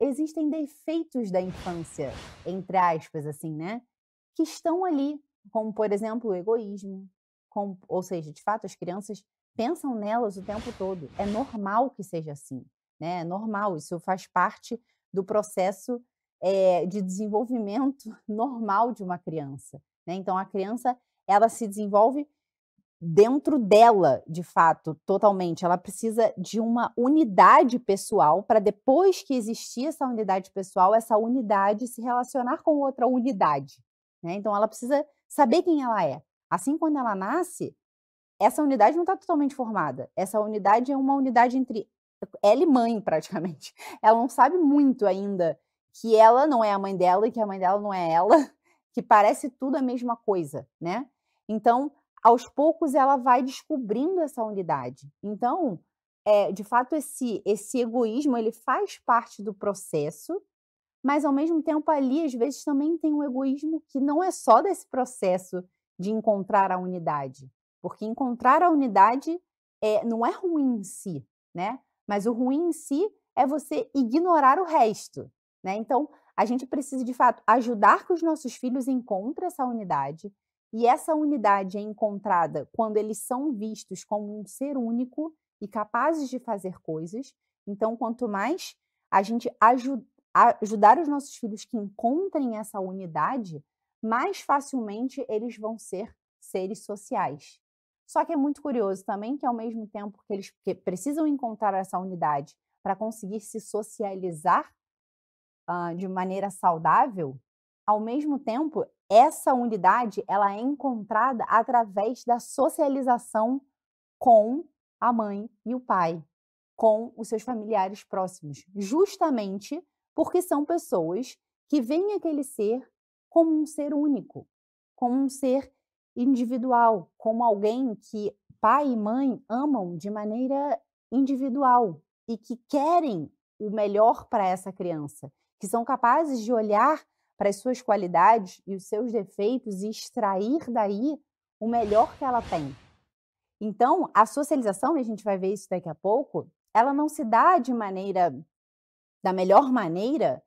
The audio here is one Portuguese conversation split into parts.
existem defeitos da infância, entre aspas, assim, né? Que estão ali, como, por exemplo, o egoísmo. Como, ou seja, de fato, as crianças pensam nelas o tempo todo. É normal que seja assim, né? É normal, isso faz parte do processo é, de desenvolvimento normal de uma criança. Né? Então, a criança, ela se desenvolve dentro dela, de fato, totalmente. Ela precisa de uma unidade pessoal para depois que existir essa unidade pessoal, essa unidade se relacionar com outra unidade. Né? Então, ela precisa saber quem ela é. Assim, quando ela nasce, essa unidade não está totalmente formada. Essa unidade é uma unidade entre ela e mãe, praticamente. Ela não sabe muito ainda que ela não é a mãe dela e que a mãe dela não é ela, que parece tudo a mesma coisa, né? Então, aos poucos ela vai descobrindo essa unidade. Então, é, de fato, esse, esse egoísmo ele faz parte do processo, mas ao mesmo tempo ali, às vezes, também tem um egoísmo que não é só desse processo de encontrar a unidade, porque encontrar a unidade é, não é ruim em si, né? Mas o ruim em si é você ignorar o resto, né? Então, a gente precisa, de fato, ajudar que os nossos filhos encontrem essa unidade, e essa unidade é encontrada quando eles são vistos como um ser único e capazes de fazer coisas. Então, quanto mais a gente ajuda, ajudar os nossos filhos que encontrem essa unidade, mais facilmente eles vão ser seres sociais. Só que é muito curioso também que, ao mesmo tempo que eles precisam encontrar essa unidade para conseguir se socializar uh, de maneira saudável, ao mesmo tempo essa unidade ela é encontrada através da socialização com a mãe e o pai, com os seus familiares próximos, justamente porque são pessoas que veem aquele ser como um ser único, como um ser individual, como alguém que pai e mãe amam de maneira individual e que querem o melhor para essa criança, que são capazes de olhar para as suas qualidades e os seus defeitos e extrair daí o melhor que ela tem. Então, a socialização, e a gente vai ver isso daqui a pouco, ela não se dá de maneira, da melhor maneira,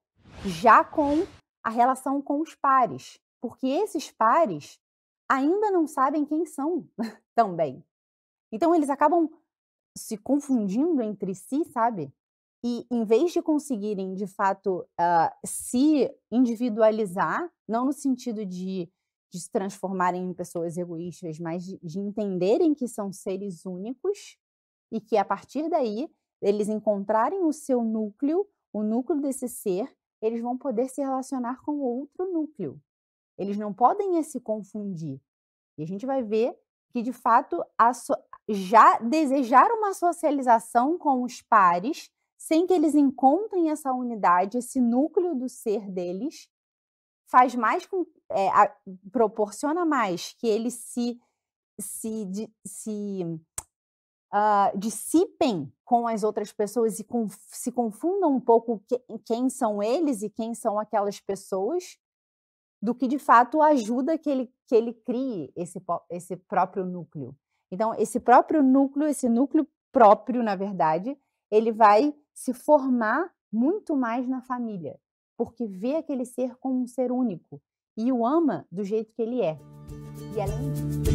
já com a relação com os pares, porque esses pares ainda não sabem quem são também. Então, eles acabam se confundindo entre si, sabe? e em vez de conseguirem de fato uh, se individualizar, não no sentido de, de, se transformarem em pessoas egoístas, mas de, de, entenderem que são seres únicos e que a partir daí eles encontrarem o seu núcleo, o núcleo desse ser, eles vão poder se relacionar com outro núcleo. Eles não podem é se confundir. E a gente vai ver que de fato so já desejar uma socialização com os pares sem que eles encontrem essa unidade, esse núcleo do ser deles, faz mais com, é, a, proporciona mais que eles se, se, de, se uh, dissipem com as outras pessoas e com, se confundam um pouco que, quem são eles e quem são aquelas pessoas, do que de fato ajuda que ele, que ele crie esse, esse próprio núcleo. Então, esse próprio núcleo, esse núcleo próprio, na verdade, ele vai se formar muito mais na família, porque vê aquele ser como um ser único e o ama do jeito que ele é. E além disso,